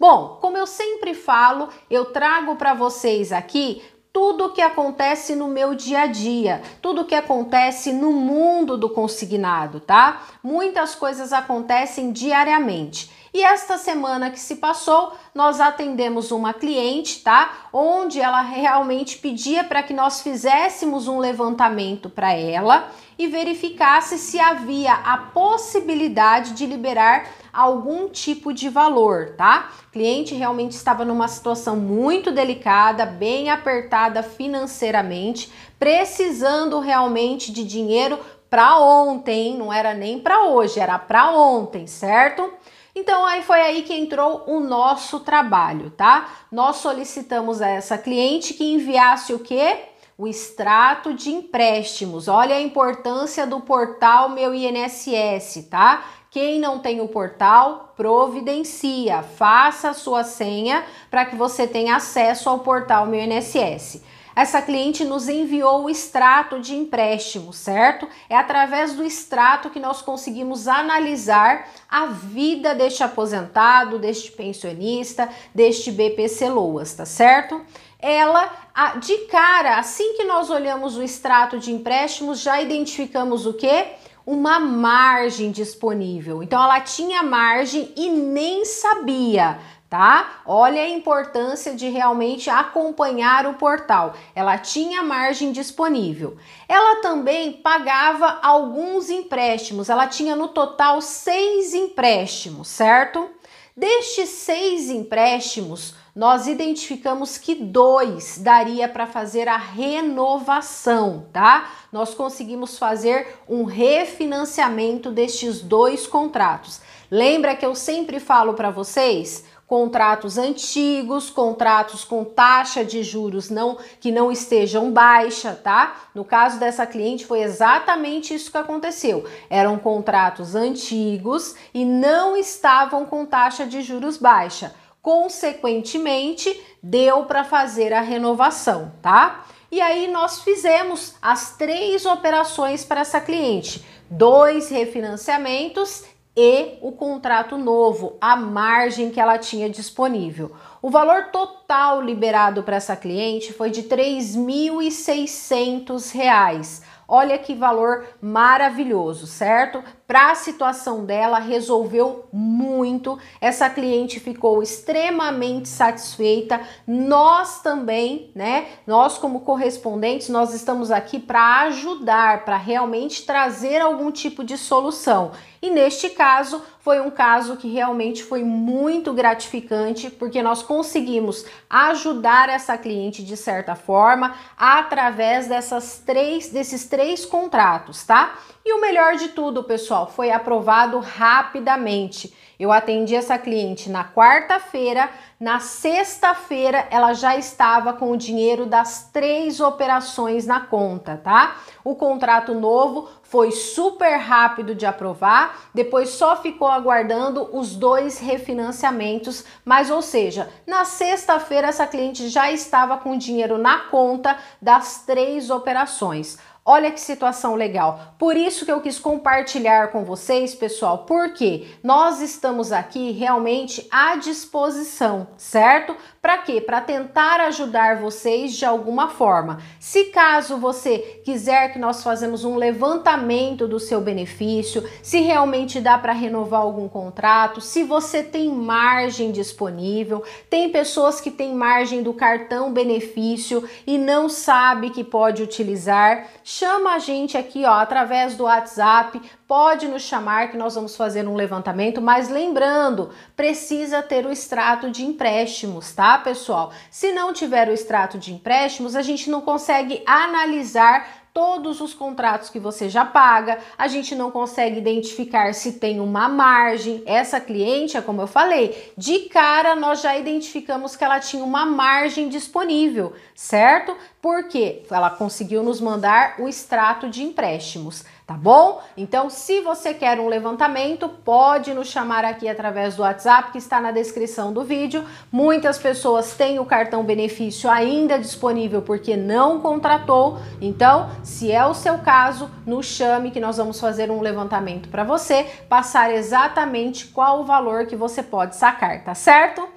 Bom, como eu sempre falo, eu trago para vocês aqui tudo o que acontece no meu dia a dia, tudo o que acontece no mundo do consignado, tá? Muitas coisas acontecem diariamente. E esta semana que se passou, nós atendemos uma cliente, tá? Onde ela realmente pedia para que nós fizéssemos um levantamento para ela e verificasse se havia a possibilidade de liberar algum tipo de valor, tá? cliente realmente estava numa situação muito delicada, bem apertada financeiramente, precisando realmente de dinheiro para ontem, não era nem para hoje, era para ontem, certo? Então aí foi aí que entrou o nosso trabalho, tá? Nós solicitamos a essa cliente que enviasse o quê? O extrato de empréstimos. Olha a importância do portal Meu INSS, tá? Quem não tem o portal, providencia, faça a sua senha para que você tenha acesso ao portal Meu INSS. Essa cliente nos enviou o extrato de empréstimo, certo? É através do extrato que nós conseguimos analisar a vida deste aposentado, deste pensionista, deste BPC Loas, tá certo? Ela, de cara, assim que nós olhamos o extrato de empréstimos, já identificamos o quê? uma margem disponível. Então ela tinha margem e nem sabia tá? Olha a importância de realmente acompanhar o portal. Ela tinha margem disponível. Ela também pagava alguns empréstimos. Ela tinha no total seis empréstimos, certo? Destes seis empréstimos, nós identificamos que dois daria para fazer a renovação, tá? Nós conseguimos fazer um refinanciamento destes dois contratos. Lembra que eu sempre falo para vocês? contratos antigos, contratos com taxa de juros não que não estejam baixa, tá? No caso dessa cliente foi exatamente isso que aconteceu. Eram contratos antigos e não estavam com taxa de juros baixa. Consequentemente, deu para fazer a renovação, tá? E aí nós fizemos as três operações para essa cliente: dois refinanciamentos e o contrato novo, a margem que ela tinha disponível. O valor total liberado para essa cliente foi de R$ 3.600. Olha que valor maravilhoso, certo? para a situação dela, resolveu muito. Essa cliente ficou extremamente satisfeita. Nós também, né? Nós como correspondentes, nós estamos aqui para ajudar, para realmente trazer algum tipo de solução. E neste caso, foi um caso que realmente foi muito gratificante, porque nós conseguimos ajudar essa cliente de certa forma através dessas três desses três contratos, tá? E o melhor de tudo, pessoal, foi aprovado rapidamente. Eu atendi essa cliente na quarta-feira, na sexta-feira ela já estava com o dinheiro das três operações na conta, tá? O contrato novo foi super rápido de aprovar, depois só ficou aguardando os dois refinanciamentos, mas ou seja, na sexta-feira essa cliente já estava com dinheiro na conta das três operações. Olha que situação legal. Por isso que eu quis compartilhar com vocês, pessoal, porque nós estamos estamos aqui realmente à disposição, certo? Para quê? Para tentar ajudar vocês de alguma forma. Se caso você quiser que nós fazemos um levantamento do seu benefício, se realmente dá para renovar algum contrato, se você tem margem disponível, tem pessoas que têm margem do cartão benefício e não sabe que pode utilizar, chama a gente aqui, ó, através do WhatsApp, pode nos chamar que nós vamos fazer um levantamento, mas lembrando, precisa ter o extrato de empréstimos, tá, pessoal? Se não tiver o extrato de empréstimos, a gente não consegue analisar todos os contratos que você já paga, a gente não consegue identificar se tem uma margem. Essa cliente, é como eu falei, de cara nós já identificamos que ela tinha uma margem disponível, certo? Porque ela conseguiu nos mandar o extrato de empréstimos tá bom? Então, se você quer um levantamento, pode nos chamar aqui através do WhatsApp que está na descrição do vídeo. Muitas pessoas têm o cartão benefício ainda disponível porque não contratou. Então, se é o seu caso, nos chame que nós vamos fazer um levantamento para você, passar exatamente qual o valor que você pode sacar, tá certo?